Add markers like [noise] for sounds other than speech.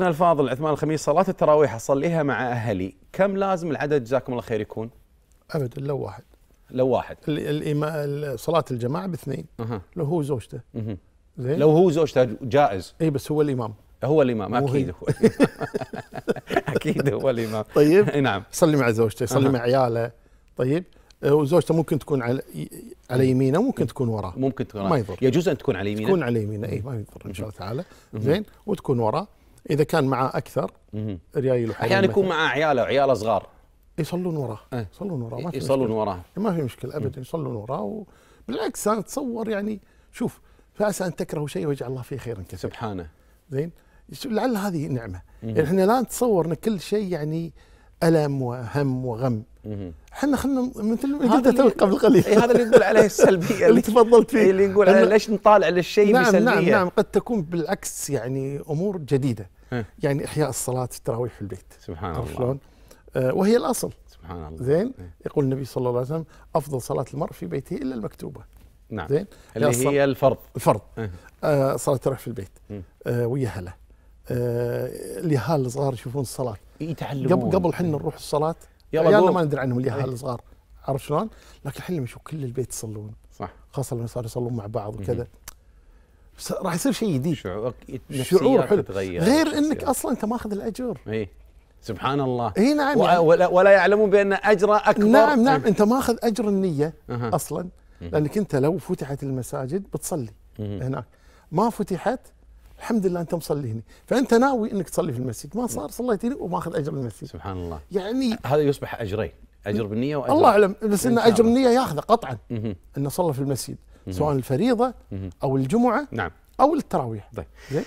أنا الفاضل عثمان الخميس صلاة التراويح أصليها مع أهلي كم لازم العدد جزاكم الله خير يكون أبدا لو واحد لو واحد صلاة الجماعة باثنين أه. لو هو زوجته أه. زين لو هو زوجته جائز اي بس هو الإمام هو الإمام أكيد هو [laughs] أكيد هو الإمام طيب نعم يصلي مع زوجته يصلي أه. مع عياله طيب آه، وزوجته ممكن تكون على على يمينه ممكن تكون وراه ممكن تكون ما يضر يجوز ان تكون على يمينه تكون على يمينه اي ما يضر ان شاء الله تعالى زين وتكون وراه اذا كان معه اكثر ريايل احيانا يكون معه عياله وعياله صغار يصلون وراه إيه. يصلون وراه ما في إيه، يصلون وراه ما في مشكله ابدا يصلون وراه بالعكس انا اتصور يعني شوف فعسى ان تكرهوا شيء ويجعل الله فيه خيرا كثيرا سبحانه زين لعل هذه نعمه يعني احنا لا نتصور ان كل شيء يعني الم وهم وغم احنا خلينا مثل ما قلت قبل قليل إيه، هذا اللي نقول عليه السلبيه [laughs] اللي تفضلت فيه إيه، اللي نقول عليه ليش نطالع للشيء نعم, نعم، بسلبيه نعم نعم قد تكون بالعكس يعني امور جديده إيه. يعني احياء الصلاه التراويح في البيت سبحان الله شلون؟ آه وهي الاصل سبحان الله زين يقول النبي صلى الله عليه وسلم افضل صلاه المرء في بيته الا المكتوبه نعم زين اللي هي الفرض الفرض آه صلاه التراويح في البيت آه ويا هلا آه، اليهال الصغار يشوفون الصلاه يتعلمون قبل قبل حنا نروح الصلاه يلا ما ندري عنهم اليهال إيه. الصغار عرفت شلون؟ لكن الحين لما يشوف كل البيت يصلون صح خاصه لما صاروا يصلون مع بعض وكذا راح يصير شيء جديد شعورك شعور حلو تتغير غير انك اصلا انت ماخذ الاجر اي سبحان الله اي نعم و... يعني. ولا, ولا يعلمون بان اجره اكبر نعم نعم إيه. انت ماخذ اجر النيه اصلا لانك انت لو فتحت المساجد بتصلي هناك ما فتحت الحمد لله انت مصلي هنا فانت ناوي انك تصلي في المسجد ما صار صليت هنا وماخذ اجر المسجد سبحان الله يعني هذا يصبح اجرين اجر بالنيه واجر الله اعلم بس ان اجر النيه ياخذه قطعا انه صلى في المسجد سواء الفريضه او الجمعه نعم او التراويح طيب